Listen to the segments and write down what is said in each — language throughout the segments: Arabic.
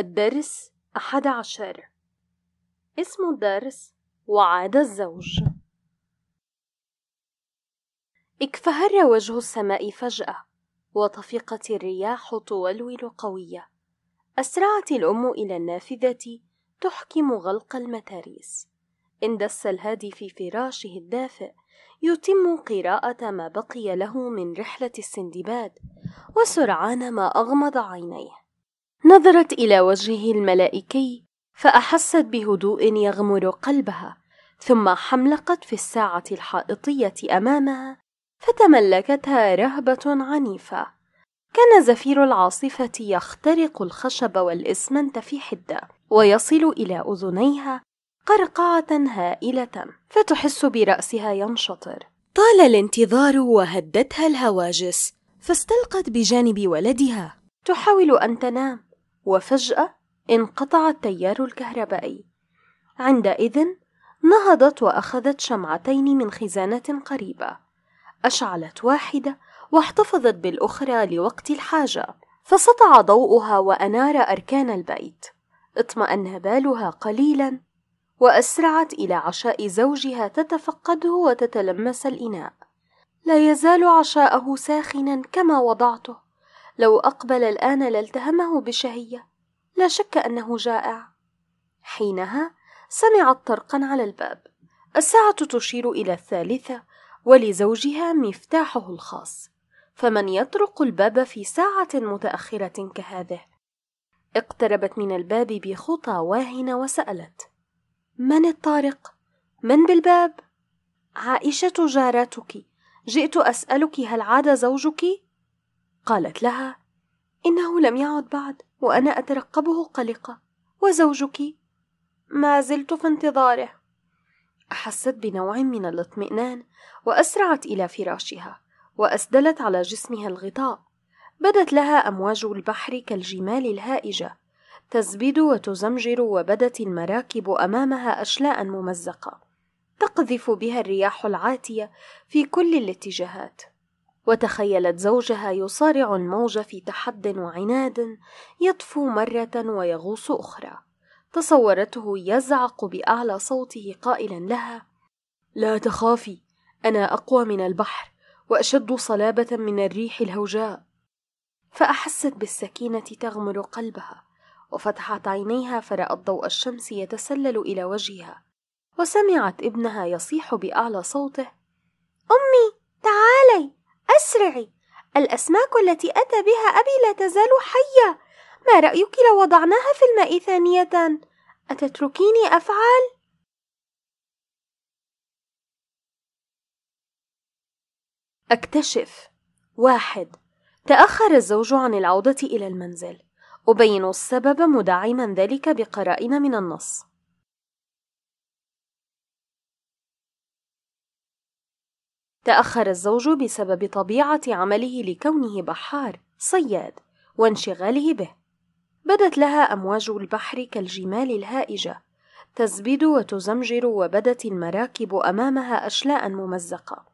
الدرس أحد عشر اسم الدرس وعاد الزوج اكفهر وجه السماء فجأة وطفقت الرياح تولول قوية أسرعت الأم إلى النافذة تحكم غلق المتاريس اندس الهادي في فراشه الدافئ يتم قراءة ما بقي له من رحلة السندباد وسرعان ما أغمض عينيه نظرت إلى وجهه الملائكي فأحست بهدوء يغمر قلبها ثم حملقت في الساعة الحائطية أمامها فتملكتها رهبة عنيفة كان زفير العاصفة يخترق الخشب والإسمنت في حدة ويصل إلى أذنيها قرقعة هائلة فتحس برأسها ينشطر طال الانتظار وهدتها الهواجس فاستلقت بجانب ولدها تحاول أن تنام وفجأة انقطع التيار الكهربائي عندئذ نهضت وأخذت شمعتين من خزانة قريبة أشعلت واحدة واحتفظت بالأخرى لوقت الحاجة فسطع ضوءها وأنار أركان البيت اطمأن بالها قليلا وأسرعت إلى عشاء زوجها تتفقده وتتلمس الإناء لا يزال عشاءه ساخنا كما وضعته لو أقبل الآن لالتهمه بشهية لا شك أنه جائع حينها سمعت طرقا على الباب الساعة تشير إلى الثالثة ولزوجها مفتاحه الخاص فمن يطرق الباب في ساعة متأخرة كهذه اقتربت من الباب بخطى واهنة وسألت من الطارق؟ من بالباب؟ عائشة جارتك جئت أسألك هل عاد زوجك؟ قالت لها انه لم يعد بعد وانا اترقبه قلقه وزوجك ما زلت في انتظاره احست بنوع من الاطمئنان واسرعت الى فراشها واسدلت على جسمها الغطاء بدت لها امواج البحر كالجمال الهائجه تزبد وتزمجر وبدت المراكب امامها اشلاء ممزقه تقذف بها الرياح العاتيه في كل الاتجاهات وتخيلت زوجها يصارع الموج في تحد وعناد يطفو مرة ويغوص أخرى تصورته يزعق بأعلى صوته قائلا لها لا تخافي أنا أقوى من البحر وأشد صلابة من الريح الهوجاء فأحست بالسكينة تغمر قلبها وفتحت عينيها فرأت ضوء الشمس يتسلل إلى وجهها وسمعت ابنها يصيح بأعلى صوته أمي تعالي أسرعي الأسماك التي أتى بها أبي لا تزال حية ما رأيك لو وضعناها في الماء ثانية أتتركيني أفعل؟ أكتشف واحد تأخر الزوج عن العودة إلى المنزل أبين السبب مدعما ذلك بقرائن من النص تأخر الزوج بسبب طبيعة عمله لكونه بحار صياد وانشغاله به بدت لها أمواج البحر كالجمال الهائجة تزبد وتزمجر وبدت المراكب أمامها أشلاء ممزقة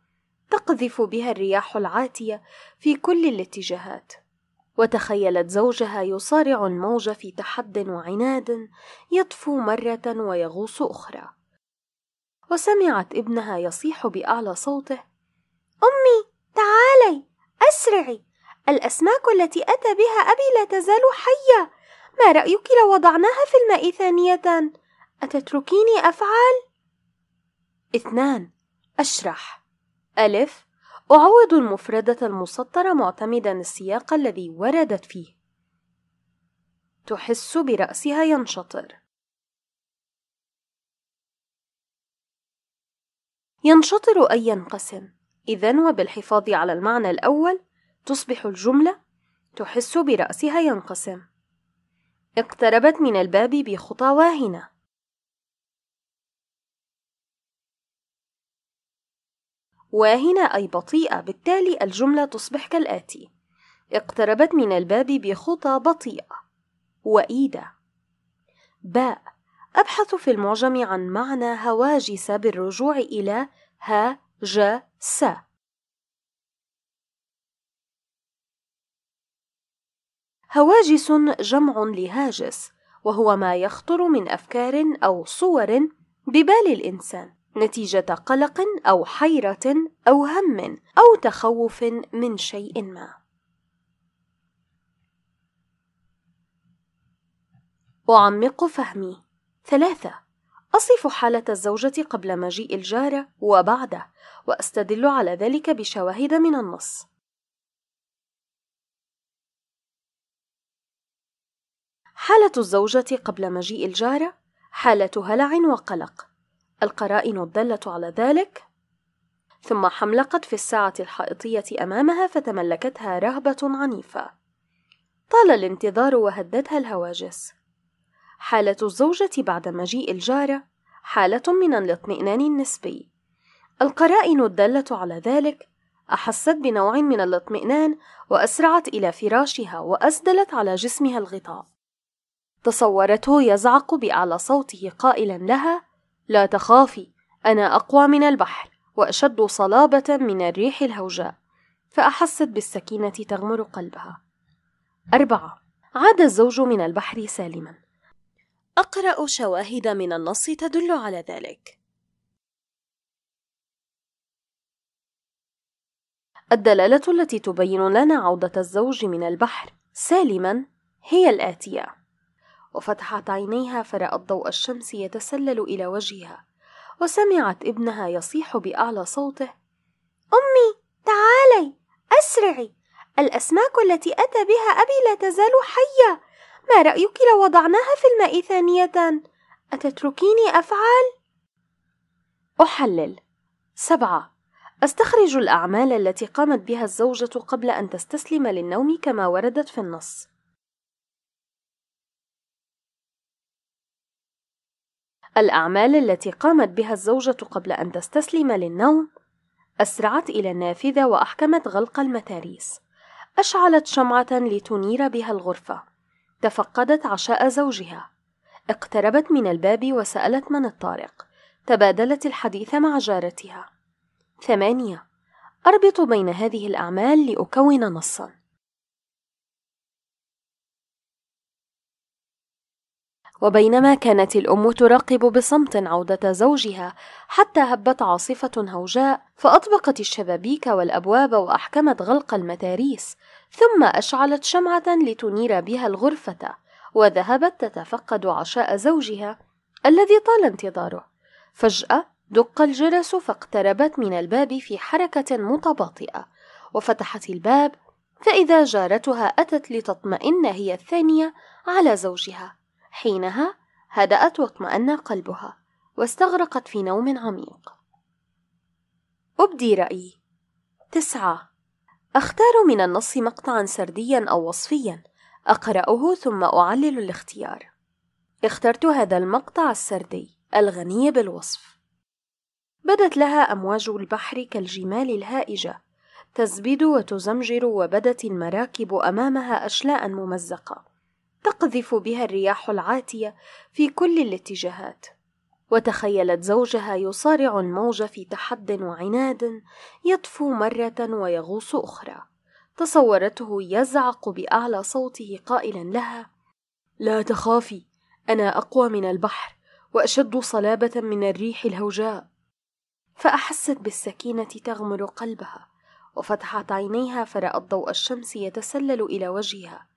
تقذف بها الرياح العاتية في كل الاتجاهات وتخيلت زوجها يصارع الموج في تحد وعناد يطفو مرة ويغوص أخرى وسمعت ابنها يصيح بأعلى صوته أمي تعالي أسرعي الأسماك التي أتى بها أبي لا تزال حية ما رأيك لو وضعناها في الماء ثانية أتتركيني أفعل؟ اثنان أشرح ألف أعوض المفردة المسطرة معتمدا السياق الذي وردت فيه تحس برأسها ينشطر ينشطر أي ينقسم إذا وبالحفاظ على المعنى الأول تصبح الجملة تحس برأسها ينقسم اقتربت من الباب بخطى واهنة واهنة أي بطيئة بالتالي الجملة تصبح كالآتي اقتربت من الباب بخطى بطيئة وإيدة باء أبحث في المعجم عن معنى هواجس بالرجوع إلى ها je sais. هواجس جمع لهاجس وهو ما يخطر من افكار او صور ببال الانسان نتيجه قلق او حيره او هم او تخوف من شيء ما اعمق فهمي ثلاثه أصف حالة الزوجة قبل مجيء الجارة وبعده وأستدل على ذلك بشواهد من النص حالة الزوجة قبل مجيء الجارة حالة هلع وقلق القرائن الدالة على ذلك ثم حملقت في الساعة الحائطية أمامها فتملكتها رهبة عنيفة طال الانتظار وهدتها الهواجس حالة الزوجة بعد مجيء الجارة حالة من الاطمئنان النسبي القرائن الدالة على ذلك أحست بنوع من الاطمئنان وأسرعت إلى فراشها وأسدلت على جسمها الغطاء تصورته يزعق بأعلى صوته قائلا لها لا تخافي أنا أقوى من البحر وأشد صلابة من الريح الهوجاء فأحست بالسكينة تغمر قلبها أربعة عاد الزوج من البحر سالما أقرأ شواهد من النص تدل على ذلك. الدلالة التي تبين لنا عودة الزوج من البحر سالما هي الآتية: وفتحت عينيها فرأت ضوء الشمس يتسلل إلى وجهها، وسمعت ابنها يصيح بأعلى صوته: أمي، تعالي، أسرعي، الأسماك التي أتى بها أبي لا تزال حية، ما رأيك لو وضعناها في الماء ثانية؟ أتتركيني أفعل؟ أحلل سبعة أستخرج الأعمال التي قامت بها الزوجة قبل أن تستسلم للنوم كما وردت في النص الأعمال التي قامت بها الزوجة قبل أن تستسلم للنوم أسرعت إلى النافذة وأحكمت غلق المتاريس أشعلت شمعة لتنير بها الغرفة تفقدت عشاء زوجها اقتربت من الباب وسألت من الطارق تبادلت الحديث مع جارتها ثمانية أربط بين هذه الأعمال لأكون نصا وبينما كانت الأم تراقب بصمت عودة زوجها حتى هبت عاصفة هوجاء فأطبقت الشبابيك والأبواب وأحكمت غلق المتاريس ثم أشعلت شمعة لتنير بها الغرفة وذهبت تتفقد عشاء زوجها الذي طال انتظاره فجأة دق الجرس فاقتربت من الباب في حركة متباطئة وفتحت الباب فإذا جارتها أتت لتطمئن هي الثانية على زوجها حينها هدأت واطمأن قلبها واستغرقت في نوم عميق أبدي رأيي تسعة أختار من النص مقطعا سرديا أو وصفيا أقرأه ثم أعلل الاختيار اخترت هذا المقطع السردي الغني بالوصف بدت لها أمواج البحر كالجمال الهائجة تزبد وتزمجر وبدت المراكب أمامها أشلاء ممزقة تقذف بها الرياح العاتية في كل الاتجاهات وتخيلت زوجها يصارع الموج في تحد وعناد يطفو مرة ويغوص أخرى تصورته يزعق بأعلى صوته قائلا لها لا تخافي أنا أقوى من البحر وأشد صلابة من الريح الهوجاء فأحست بالسكينة تغمر قلبها وفتحت عينيها فرأت ضوء الشمس يتسلل إلى وجهها